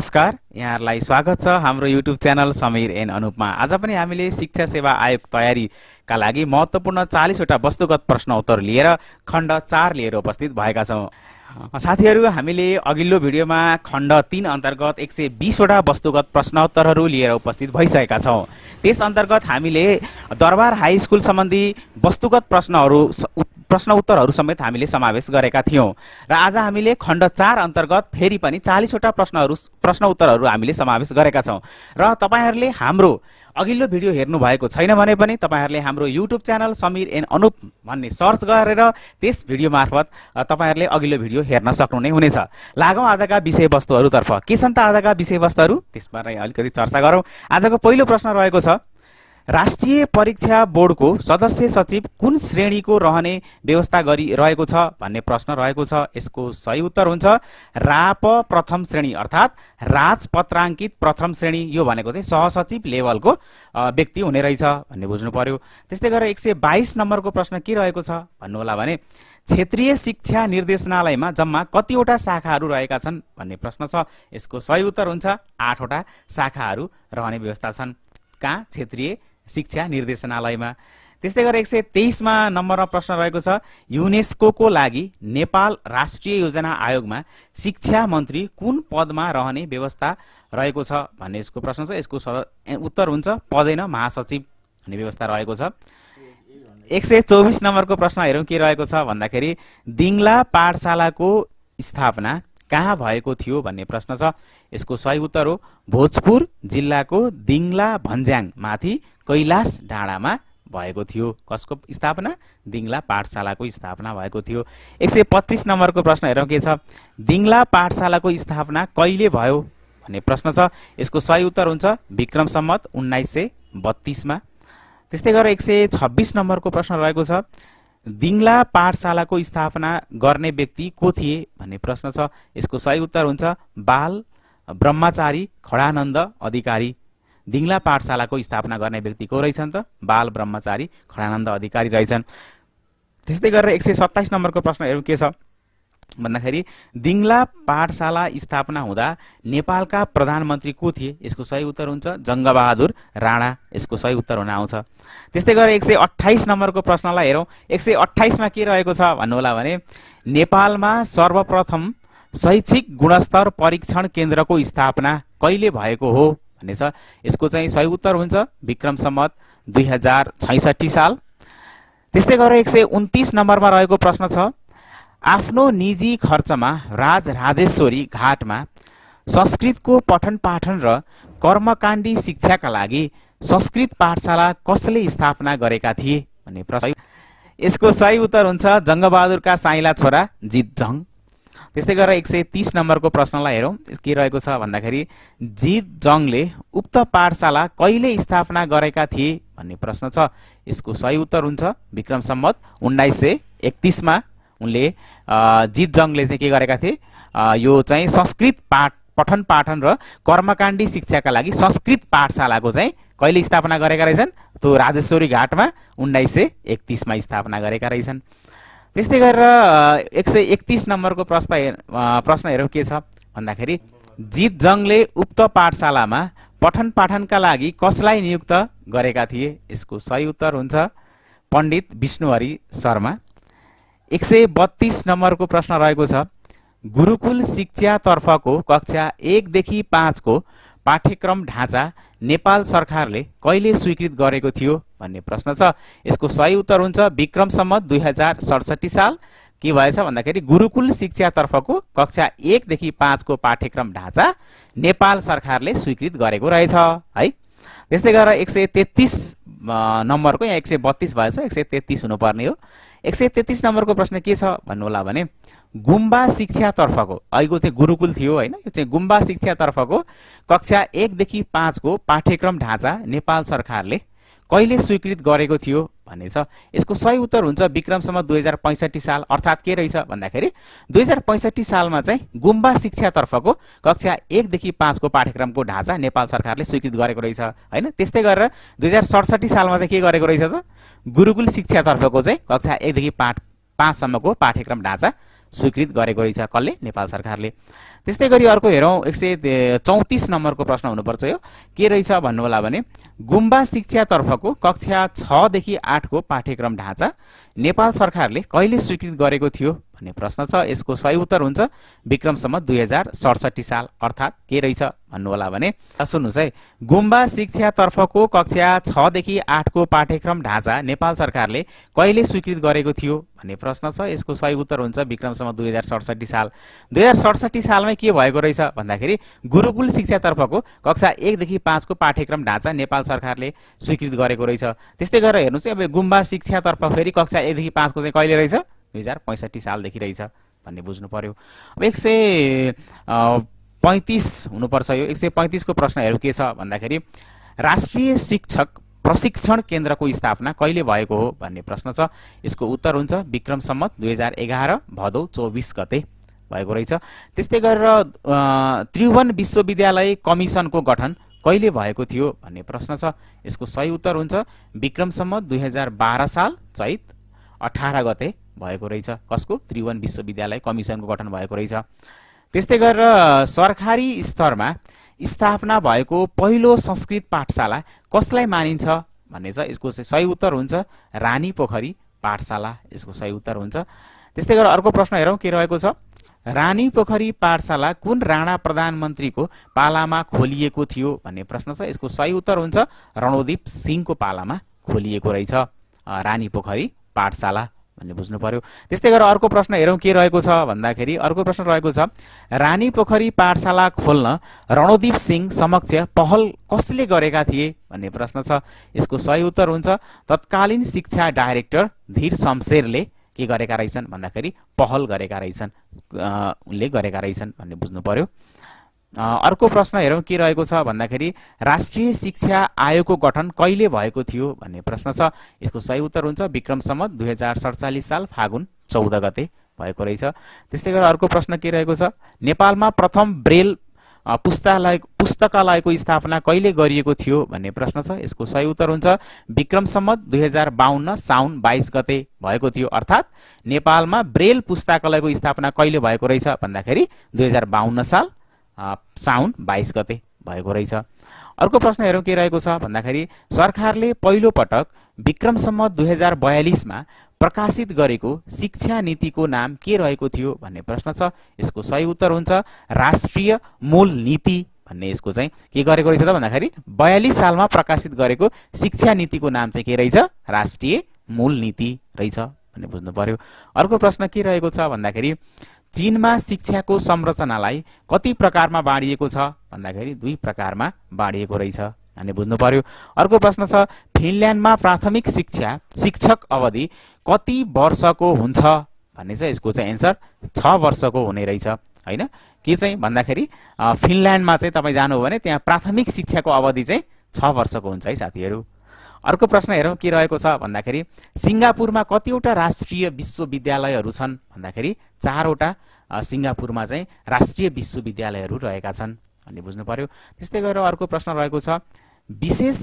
नमस्कार यहाँहरूलाई स्वागत छ हाम्रो YouTube channel Sameer and Anupama आज पनि हामीले शिक्षा सेवा आयोग तयारीका लागि महत्त्वपूर्ण चालिसवटा वस्तुगत प्रश्न उत्तर लिएर खण्ड चार लिएर उपस्थित भएका छौँ साथीहरू हामीले अघिल्लो भिडियोमा खण्ड तिन अन्तर्गत एक सय बिसवटा वस्तुगत प्रश्नोत्तरहरू लिएर उपस्थित भइसकेका छौँ त्यस अन्तर्गत हामीले दरबार हाई स्कुल सम्बन्धी वस्तुगत प्रश्नहरू प्रश्न उत्तरहरू समेत हामीले समावेश गरेका थियौँ र आज हामीले खण्ड चार अन्तर्गत फेरि पनि चालिसवटा प्रश्नहरू प्रश्न उत्तरहरू हामीले समावेश गरेका छौँ र तपाईँहरूले हाम्रो अघिल्लो भिडियो हेर्नु भएको छैन भने पनि तपाईँहरूले हाम्रो YouTube channel Sameer and Anup भन्ने सर्च गरेर त्यस भिडियो मार्फत तपाईँहरूले अघिल्लो भिडियो हेर्न सक्नु नै हुनेछ लागौँ आजका विषयवस्तुहरूतर्फ के छन् त आजका विषयवस्तुहरू त्यसबारे अलिकति चर्चा गरौँ आजको पहिलो प्रश्न रहेको छ राष्ट्रिय परीक्षा बोर्डको सदस्य सचिव कुन श्रेणीको रहने व्यवस्था गरी रहेको छ भन्ने प्रश्न रहेको छ यसको सही उत्तर हुन्छ राप प्रथम श्रेणी अर्थात् राजपत्राङ्कित प्रथम श्रेणी यो भनेको चाहिँ सहसचिव लेभलको व्यक्ति हुने रहेछ भन्ने बुझ्नु पर्यो त्यस्तै गरेर एक सय बाइस नम्बरको प्रश्न के रहेको छ भन्नुहोला भने क्षेत्रीय शिक्षा निर्देशनालयमा जम्मा कतिवटा शाखाहरू रहेका छन् भन्ने प्रश्न छ यसको सही उत्तर हुन्छ आठवटा शाखाहरू रहने व्यवस्था छन् कहाँ क्षेत्रीय शिक्षा निर्देशनालयमा त्यस्तै गरेर एक सय तेइसमा नम्बरमा प्रश्न रहेको छ युनेस्को लागि नेपाल राष्ट्रिय योजना आयोगमा शिक्षा मन्त्री कुन पदमा रहने व्यवस्था रहेको छ भन्ने यसको प्रश्न छ यसको उत्तर हुन्छ पदेन महासचिव भन्ने व्यवस्था रहेको छ एक सय चौबिस नम्बरको प्रश्न हेरौँ के रहेको छ भन्दाखेरि दिङ्ला पाठशालाको स्थापना कहाँ भएको थियो भन्ने प्रश्न छ यसको सही उत्तर हो भोजपुर जिल्लाको दिङ्ला भन्ज्याङ माथि कैलाश डाँडामा भएको थियो कसको स्थापना दिङ्ला पाठशालाको स्थापना भएको थियो एक सय पच्चिस नम्बरको प्रश्न हेरौँ के छ दिङ्ला पाठशालाको स्थापना कहिले भयो भन्ने प्रश्न छ यसको सही उत्तर हुन्छ विक्रम सम्मत उन्नाइस सय बत्तिसमा त्यस्तै गरेर एक सय छब्बिस नम्बरको प्रश्न रहेको छ दिङला पाठशालाको स्थापना गर्ने व्यक्ति को थिए भन्ने प्रश्न छ यसको सही उत्तर हुन्छ बाल ब्रह्मचारी खडानन्द अधिकारी दिङला पाठशालाको स्थापना गर्ने व्यक्ति को रहेछन् त बाल ब्रह्मचारी खडानन्द अधिकारी रहेछन् त्यस्तै गरेर एक सय सत्ताइस नम्बरको प्रश्न हेरौँ के छ भन्दाखेरि दिङ्ला पाठशाला स्थापना हुँदा नेपालका प्रधानमन्त्री को थिए यसको सही उत्तर हुन्छ जङ्गबहादुर राणा यसको सही उत्तर हुन आउँछ त्यस्तै गरेर एक सय अठाइस नम्बरको प्रश्नलाई हेरौँ एक सय अठाइसमा के रहेको छ भन्नुहोला भने नेपालमा सर्वप्रथम शैक्षिक गुणस्तर परीक्षण केन्द्रको स्थापना कहिले भएको हो भन्ने छ यसको चाहिँ सही उत्तर हुन्छ विक्रम सम्मत दुई हजार छैसठी साल त्यस्तै गरेर एक सय उन्तिस नम्बरमा रहेको प्रश्न छ आफ्नो निजी खर्चमा राज राजेश्वरी घाटमा संस्कृतको पठन पाठन र कर्मकाण्डी शिक्षाका लागि संस्कृत पाठशाला कसले स्थापना गरेका थिए भन्ने प्रश्न यसको सही उत्तर हुन्छ जङ्गबहादुरका साइला छोरा जित जङ त्यस्तै गरेर एक सय तिस नम्बरको प्रश्नलाई हेरौँ के रहेको छ भन्दाखेरि जित जङले उक्त पाठशाला कहिले स्थापना गरेका थिए भन्ने प्रश्न छ यसको सही उत्तर हुन्छ विक्रम सम्मत उन्नाइस सय एकतिसमा उनले जित जङले चाहिँ के गरेका थिए यो चाहिँ संस्कृत पाठ पठन पाठन र कर्मकाण्डी शिक्षाका लागि संस्कृत पाठशालाको चाहिँ कहिले स्थापना गरेका रहेछन् त्यो राजेश्वरी घाटमा उन्नाइस सय एकतिसमा स्थापना गरेका रहेछन् त्यस्तै गरेर एक सय एकतिस नम्बरको प्रश्न प्रश्न प्रश्नहरू के छ भन्दाखेरि जित जङले उक्त पाठशालामा पठन पाठनका लागि कसलाई नियुक्त गरेका थिए यसको सही उत्तर हुन्छ पण्डित विष्णुहरि शर्मा एक सय बत्तिस नम्बरको प्रश्न रहेको छ गुरुकुल शिक्षातर्फको कक्षा एकदेखि पाँचको पाठ्यक्रम ढाँचा नेपाल सरकारले कहिले स्वीकृत गरेको थियो भन्ने प्रश्न छ यसको सही उत्तर हुन्छ विक्रमसम्म दुई हजार सडसठी साल के भएछ भन्दाखेरि गुरुकुल शिक्षातर्फको कक्षा एकदेखि पाँचको पाठ्यक्रम ढाँचा नेपाल सरकारले स्वीकृत गरेको रहेछ है त्यस्तै गरेर एक सय तेत्तिस नम्बरको यहाँ एक सय बत्तिस भएछ एक सय तेत्तिस हुनुपर्ने हो एक सय तेत्तिस नम्बरको प्रश्न के छ भन्नुहोला भने गुम्बा शिक्षातर्फको अहिलेको चाहिँ गुरुकुल थियो होइन यो चाहिँ गुम्बा शिक्षातर्फको कक्षा एकदेखि पाँचको पाठ्यक्रम ढाँचा नेपाल सरकारले कहिले स्वीकृत गरेको थियो भन्ने छ यसको सही उत्तर हुन्छ विक्रमसम्म दुई हजार पैँसठी साल अर्थात् के रहेछ भन्दाखेरि दुई हजार पैँसठी सालमा चाहिँ गुम्बा शिक्षातर्फको कक्षा एकदेखि पाँचको पाठ्यक्रमको ढाँचा नेपाल सरकारले स्वीकृत गरेको रहेछ होइन त्यस्तै गरेर दुई हजार सडसठी सालमा चाहिँ के गरेको रहेछ त गुरुकुल शिक्षातर्फको चाहिँ कक्षा एकदेखि पाठ पाँचसम्मको पाठ्यक्रम ढाँचा स्वीकृत गरेको रहेछ कसले नेपाल सरकारले त्यस्तै गरी अर्को हेरौँ एक सय चौतिस नम्बरको प्रश्न हुनुपर्छ यो के रहेछ भन्नु होला भने गुम्बा शिक्षातर्फको कक्षा छदेखि आठको पाठ्यक्रम ढाँचा नेपाल सरकारले कहिले स्वीकृत गरेको थियो भन्ने प्रश्न छ यसको सही उत्तर हुन्छ विक्रमसम्म दुई हजार सडसठी साल अर्थात् के रहेछ भन्नुहोला भने सुन्नुहोस् है गुम्बा शिक्षातर्फको कक्षा छदेखि आठको पाठ्यक्रम ढाँचा नेपाल सरकारले कहिले स्वीकृत गरेको थियो भन्ने प्रश्न छ यसको सही उत्तर हुन्छ विक्रमसम्म दुई हजार सडसठी साल दुई हजार सडसठी सालमै के भएको रहेछ भन्दाखेरि गुरुकुल शिक्षातर्फको कक्षा एकदेखि पाँचको पाठ्यक्रम ढाँचा नेपाल सरकारले स्वीकृत गरेको रहेछ त्यस्तै गरेर हेर्नुहोस् है अब गुम्बा शिक्षातर्फ फेरि कक्षा एकदेखि पाँचको चाहिँ कहिले रहेछ दुई हजार पैँसठी सालदेखि रहेछ भन्ने बुझ्नु पर्यो अब एक सय पैँतिस हुनुपर्छ यो एक सय पैँतिसको प्रश्नहरू के छ भन्दाखेरि राष्ट्रिय शिक्षक प्रशिक्षण केन्द्रको स्थापना कहिले भएको हो भन्ने प्रश्न छ यसको उत्तर हुन्छ विक्रम सम्मत दुई हजार एघार भदौ चौबिस गते भएको रहेछ त्यस्तै गरेर त्रिभुवन विश्वविद्यालय कमिसनको गठन कहिले भएको थियो भन्ने प्रश्न छ यसको सही उत्तर हुन्छ विक्रमसम्म दुई हजार बाह्र साल चैत अठार गते भएको रहेछ कसको त्रिभुवन विश्वविद्यालय कमिसनको गठन भएको रहेछ त्यस्तै गरेर सरकारी स्तरमा स्थापना भएको पहिलो संस्कृत पाठशाला कसलाई मानिन्छ भन्ने छ यसको सही उत्तर हुन्छ रानी पोखरी पाठशाला यसको सही उत्तर हुन्छ त्यस्तै गरेर अर्को प्रश्न हेरौँ के रहेको छ रानी पोखरी पाठशाला कुन राणा प्रधानमन्त्रीको पालामा खोलिएको थियो भन्ने प्रश्न छ यसको सही उत्तर हुन्छ रणोदीप सिंहको पालामा खोलिएको रहेछ रानी पोखरी पाठशाला भन्ने बुझ्नु पर्यो त्यस्तै गरेर अर्को प्रश्न हेरौँ के रहेको छ भन्दाखेरि अर्को प्रश्न रहेको छ रानी पोखरी पाठशाला खोल्न रणदीप सिंह समक्ष पहल कसले गरेका थिए भन्ने प्रश्न छ यसको सही उत्तर हुन्छ तत्कालीन शिक्षा डाइरेक्टर धीर शमशेरले के गरेका रहेछन् भन्दाखेरि पहल गरेका रहेछन् उनले गरेका रहेछन् भन्ने बुझ्नु पर्यो अर्को प्रश्न हेरौँ के रहेको छ भन्दाखेरि राष्ट्रिय शिक्षा आयोगको गठन कहिले भएको थियो भन्ने प्रश्न छ यसको सही उत्तर हुन्छ विक्रम सम्म दुई हजार सडचालिस साल फागुन चौध गते भएको रहेछ त्यस्तै गरेर अर्को प्रश्न के रहेको छ नेपालमा प्रथम ब्रेल पुस्तालय पुस्तकालयको स्थापना कहिले गरिएको थियो भन्ने प्रश्न छ यसको सही उत्तर हुन्छ विक्रम सम्मत दुई हजार बाहन्न साउन बाइस गते भएको थियो अर्थात् नेपालमा ब्रेल पुस्तकालयको स्थापना कहिले भएको रहेछ भन्दाखेरि दुई हजार बाहन्न साल साउन बाइस गते भएको रहेछ अर्को प्रश्न हेरौँ के रहेको छ भन्दाखेरि सरकारले पहिलोपटक विक्रमसम्म दुई हजार बयालिसमा प्रकाशित गरेको शिक्षा नीतिको नाम के रहेको थियो भन्ने प्रश्न छ यसको सही उत्तर हुन्छ राष्ट्रिय मूल नीति भन्ने यसको चाहिँ के गरेको रहेछ त भन्दाखेरि बयालिस सालमा प्रकाशित गरेको शिक्षा नीतिको नाम चाहिँ के रहेछ राष्ट्रिय मूल नीति रहेछ भन्ने बुझ्नु पर्यो अर्को प्रश्न के रहेको छ भन्दाखेरि चीनमा शिक्षाको संरचनालाई कति प्रकारमा बाँडिएको छ भन्दाखेरि दुई प्रकारमा बाँडिएको रहेछ भन्ने बुझ्नु पर्यो अर्को प्रश्न छ फिनल्यान्डमा प्राथमिक शिक्षा शिक्षक अवधि कति वर्षको हुन्छ भन्ने चाहिँ यसको चाहिँ एन्सर छ वर्षको हुने रहेछ होइन के चाहिँ भन्दाखेरि फिनल्यान्डमा चाहिँ तपाईँ जानुभयो भने त्यहाँ प्राथमिक शिक्षाको अवधि चाहिँ छ वर्षको हुन्छ है साथीहरू अर्को प्रश्न हेरौँ के रहेको छ भन्दाखेरि सिङ्गापुरमा कतिवटा राष्ट्रिय विश्वविद्यालयहरू छन् भन्दाखेरि चारवटा सिङ्गापुरमा चाहिँ राष्ट्रिय विश्वविद्यालयहरू रहेका छन् भन्ने बुझ्नु पर्यो त्यस्तै गरेर अर्को प्रश्न रहेको छ विशेष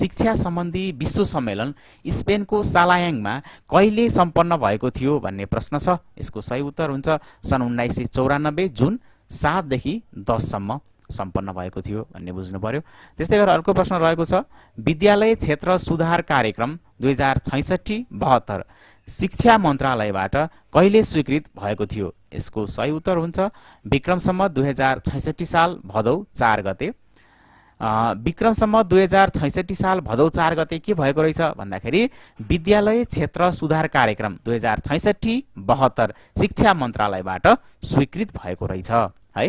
शिक्षा सम्बन्धी विश्व सम्मेलन स्पेनको सालायाङमा कहिले सम्पन्न भएको थियो भन्ने प्रश्न छ यसको सही उत्तर हुन्छ सन् उन्नाइस सय चौरानब्बे जुन सातदेखि दससम्म सम्पन्न भएको थियो भन्ने बुझ्नु पर्यो त्यस्तै गरेर अर्को प्रश्न रहेको छ विद्यालय क्षेत्र सुधार कार्यक्रम दुई हजार छैसठी बहत्तर शिक्षा मन्त्रालयबाट कहिले स्वीकृत भएको थियो यसको सही उत्तर हुन्छ विक्रमसम्म दुई हजार छैसठी साल भदौ चार गते विक्रमसम्म दुई हजार छैसठी साल भदौ चार गते के भएको रहेछ भन्दाखेरि विद्यालय क्षेत्र सुधार कार्यक्रम दुई हजार छैसठी बहत्तर शिक्षा मन्त्रालयबाट स्वीकृत भएको रहेछ है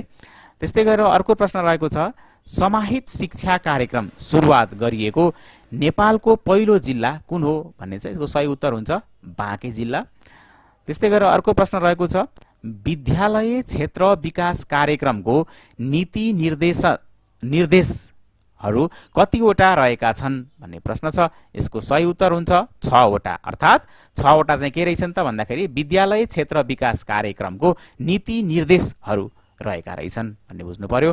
त्यस्तै गरेर अर्को प्रश्न रहेको छ समाहित शिक्षा कार्यक्रम सुरुवात गरिएको नेपालको पहिलो जिल्ला कुन हो भन्ने चाहिँ यसको सही उत्तर हुन्छ बाँके जिल्ला त्यस्तै गरेर अर्को प्रश्न रहेको छ विद्यालय क्षेत्र विकास कार्यक्रमको नीति निर्देश निर्देशहरू कतिवटा रहेका छन् भन्ने प्रश्न छ यसको सही उत्तर हुन्छ छवटा अर्थात् छवटा चाहिँ के रहेछन् त भन्दाखेरि विद्यालय क्षेत्र विकास कार्यक्रमको नीति निर्देशहरू रहेका रहेछन् भन्ने बुझ्नु पर्यो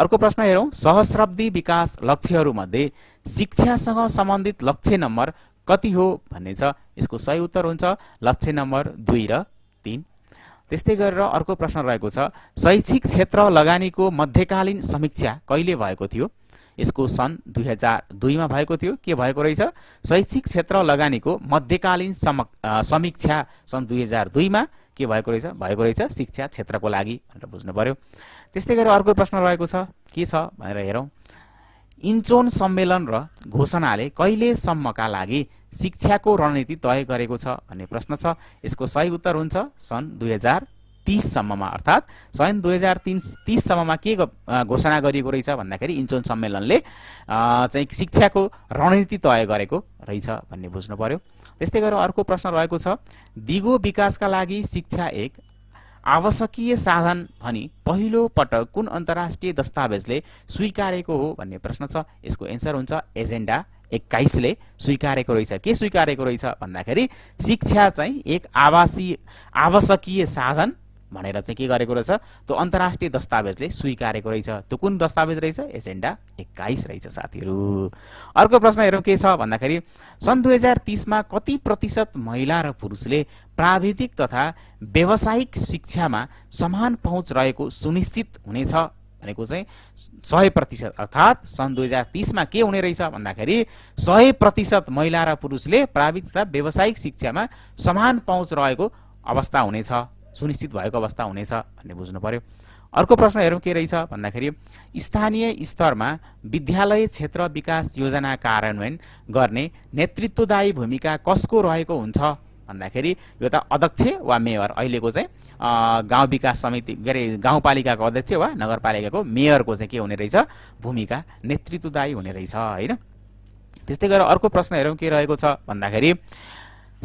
अर्को प्रश्न हेरौँ सहस्राब्दी विकास लक्ष्यहरूमध्ये शिक्षासँग सम्बन्धित लक्ष्य नम्बर कति हो भन्ने छ यसको सही उत्तर हुन्छ लक्ष्य नम्बर दुई र तिन त्यस्तै गरेर अर्को प्रश्न रहेको छ शैक्षिक क्षेत्र लगानीको मध्यकालीन समीक्षा कहिले भएको थियो यसको सन् दुई हजार दुईमा भएको थियो के भएको रहेछ शैक्षिक क्षेत्र लगानीको मध्यकालीन समीक्षा सन् दुई हजार दुईमा के भएको रहेछ भएको रहेछ शिक्षा क्षेत्रको लागि भनेर बुझ्नु पऱ्यो त्यस्तै गरेर अर्को प्रश्न रहेको छ के छ भनेर हेरौँ इन्चोन सम्मेलन र घोषणाले कहिलेसम्मका लागि शिक्षाको रणनीति तय गरेको छ भन्ने प्रश्न छ यसको सही उत्तर हुन्छ सन् दुई हजार तिससम्ममा अर्थात् सन् दुई हजार तिन तिससम्ममा के घोषणा गरिएको रहेछ भन्दाखेरि इन्चोन सम्मेलनले चाहिँ शिक्षाको रणनीति तय गरेको रहेछ भन्ने बुझ्नु पर्यो त्यस्तै गरेर अर्को प्रश्न रहेको छ दिगो विकासका लागि शिक्षा एक आवश्यकीय साधन भनी पहिलो पटक कुन अन्तर्राष्ट्रिय दस्तावेजले स्वीकारेको हो भन्ने प्रश्न छ यसको एन्सर हुन्छ एजेन्डा एक्काइसले स्वीकारेको रहेछ के स्वीकारेको रहेछ भन्दाखेरि शिक्षा चाहिँ एक आवासीय आवश्यकीय साधन भनेर चाहिँ के गरेको रहेछ त्यो अन्तर्राष्ट्रिय दस्तावेजले स्वीकारेको रहेछ त्यो कुन दस्तावेज रहेछ एजेन्डा एक्काइस रहेछ साथीहरू अर्को प्रश्न हेरौँ के छ भन्दाखेरि सन् दुई हजार तिसमा कति प्रतिशत महिला र पुरुषले प्राविधिक तथा व्यावसायिक शिक्षामा समान पहुँच रहेको सुनिश्चित हुनेछ भनेको चाहिँ सय प्रतिशत अर्थात् सन् दुई हजार तिसमा के हुने रहेछ भन्दाखेरि सय प्रतिशत महिला र पुरुषले प्राविधिक तथा व्यावसायिक शिक्षामा समान पहुँच रहेको अवस्था हुनेछ सुनिश्चित भएको अवस्था हुनेछ भन्ने बुझ्नु पर्यो अर्को प्रश्न हेरौँ के रहेछ भन्दाखेरि स्थानीय स्तरमा विद्यालय क्षेत्र विकास योजना कार्यान्वयन गर्ने नेतृत्वदायी भूमिका कसको रहेको हुन्छ भन्दाखेरि यो त अध्यक्ष वा मेयर अहिलेको चाहिँ गाउँ विकास समिति के अरे गाउँपालिकाको अध्यक्ष वा नगरपालिकाको मेयरको चाहिँ के हुने रहेछ भूमिका नेतृत्वदायी हुने रहेछ होइन त्यस्तै गरेर अर्को प्रश्न हेरौँ के रहेको छ भन्दाखेरि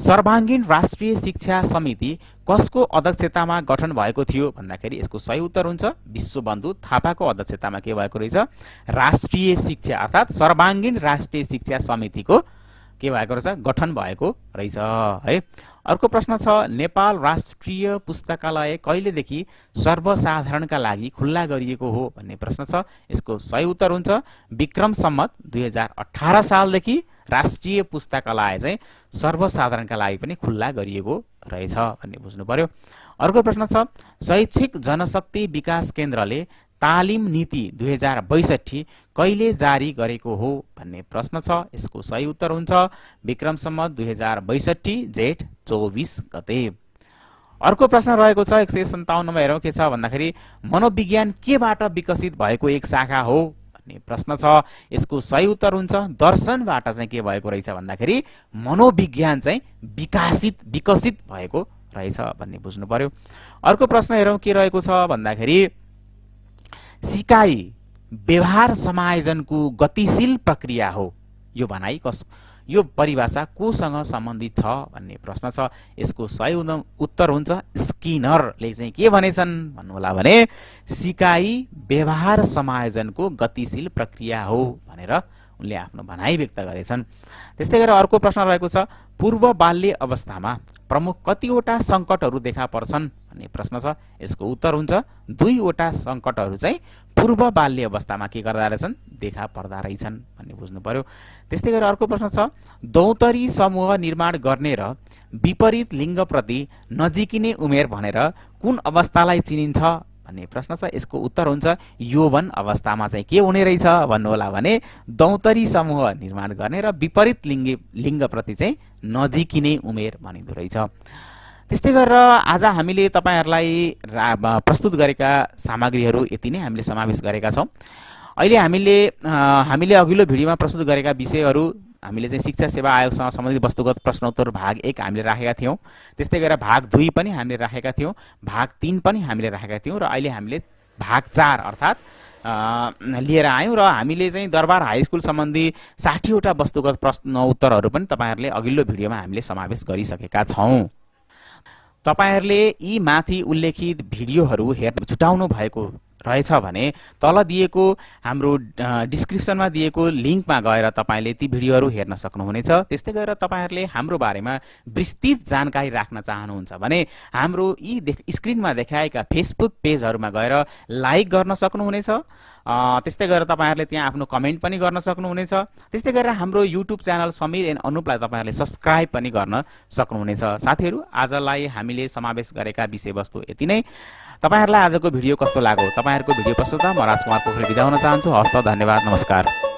सर्वाङ्गीण राष्ट्रिय शिक्षा समिति कसको अध्यक्षतामा गठन भएको थियो भन्दाखेरि यसको सही उत्तर हुन्छ विश्वबन्धु थापाको अध्यक्षतामा के भएको रहेछ राष्ट्रिय शिक्षा अर्थात् सर्वाङ्गीण राष्ट्रिय शिक्षा समितिको के भएको रहेछ गठन भएको रहेछ है अर्को प्रश्न छ नेपाल राष्ट्र राष्ट्रिय पुस्तकालय कहिलेदेखि सर्वसाधारणका लागि खुल्ला गरिएको हो भन्ने प्रश्न छ यसको सही उत्तर हुन्छ विक्रम सम्मत दुई हजार अठार सालदेखि राष्ट्रिय पुस्तकालय चाहिँ सर्वसाधारणका लागि पनि खुल्ला गरिएको रहेछ भन्ने बुझ्नु पर्यो अर्को प्रश्न छ शैक्षिक जनशक्ति विकास केन्द्रले तालिम नीति दुई हजार बैसठी कहिले जारी गरेको हो भन्ने प्रश्न छ यसको सही उत्तर हुन्छ विक्रम सम्मत दुई हजार बैसठी जेठ चौबिस गते अर्को प्रश्न रहेको छ एक सय सन्ताउन्नमा हेरौँ के छ भन्दाखेरि मनोविज्ञान केबाट विकसित भएको एक शाखा हो भन्ने प्रश्न छ यसको सही उत्तर हुन्छ दर्शनबाट चाहिँ के भएको रहेछ भन्दाखेरि मनोविज्ञान चाहिँ विकासित विकसित भएको रहेछ भन्ने बुझ्नु पर्यो अर्को प्रश्न हेरौँ के रहेको छ भन्दाखेरि सिकाइ व्यवहार समायोजनको गतिशील प्रक्रिया हो यो भनाइ कस यो परिभाषा कोसँग सम्बन्धित छ भन्ने प्रश्न छ यसको सही उत्तर हुन्छ स्किनरले चाहिँ के भनेछन् भन्नुहोला भने सिकाइ व्यवहार समायोजनको गतिशील प्रक्रिया हो भनेर उनले आफ्नो भनाइ व्यक्त गरेछन् त्यस्तै गरेर अर्को प्रश्न रहेको छ पूर्व बाल्य अवस्थामा प्रमुख कतिवटा सङ्कटहरू देखा पर्छन् भन्ने प्रश्न छ यसको उत्तर हुन्छ दुईवटा सङ्कटहरू चाहिँ पूर्व बाल्य अवस्थामा के गर्दा रहेछन् देखा पर्दा रहेछन् भन्ने बुझ्नु पर्यो त्यस्तै गरी अर्को प्रश्न छ दौतरी समूह निर्माण गर्ने र विपरीत लिङ्गप्रति नजिकिने उमेर भनेर कुन अवस्थालाई चिनिन्छ भन्ने प्रश्न छ यसको उत्तर हुन्छ यौवन अवस्थामा चाहिँ के हुने रहेछ भन्नुहोला भने दौतरी समूह निर्माण गर्ने र विपरीत लिङ्गे लिङ्गप्रति चाहिँ नजिकिने उमेर भनिँदो रहेछ त्यस्तै गरेर आज हामीले तपाईँहरूलाई रा प्रस्तुत गरेका सामग्रीहरू यति नै हामीले समावेश गरेका छौँ अहिले हामीले हामीले अघिल्लो भिडियोमा प्रस्तुत गरेका विषयहरू हामीले चाहिँ शिक्षा सेवा आयोगसँग सम्बन्धित वस्तुगत प्रश्नोत्तर भाग एक हामीले राखेका थियौँ त्यस्तै गरेर भाग दुई पनि हामीले राखेका थियौँ भाग तिन पनि हामीले राखेका थियौँ र अहिले हामीले भाग चार अर्थात् लिएर आयौँ र हामीले चाहिँ दरबार हाई स्कुल सम्बन्धी साठीवटा वस्तुगत प्रश्न उत्तरहरू पनि तपाईँहरूले अघिल्लो भिडियोमा हामीले समावेश गरिसकेका छौँ तपाईँहरूले यी माथि उल्लेखित भिडियोहरू हेर् छुटाउनु भएको रहेछ भने तल दिएको हाम्रो डिस्क्रिप्सनमा दिएको लिङ्कमा गएर तपाईँले ती भिडियोहरू हेर्न सक्नुहुनेछ त्यस्तै गरेर तपाईँहरूले हाम्रो बारेमा विस्तृत जानकारी राख्न चाहनुहुन्छ भने हाम्रो यी देख स्क्रिनमा देखाएका फेसबुक पेजहरूमा गएर लाइक गर्न सक्नुहुनेछ त्यस्तै गरेर तपाईँहरूले त्यहाँ आफ्नो कमेन्ट पनि गर्न सक्नुहुनेछ त्यस्तै गरेर हाम्रो युट्युब च्यानल समीर एन्ड अनुपलाई तपाईँहरूले सब्सक्राइब पनि गर्न सक्नुहुनेछ साथीहरू आजलाई हामीले समावेश गरेका विषयवस्तु यति नै तपाईँहरूलाई आजको भिडियो कस्तो लाग्यो तपाईँहरूको भिडियो प्रस्तुत म राजकुमार पोखरी बिदा हुन चाहन्छु हस्त धन्यवाद नमस्कार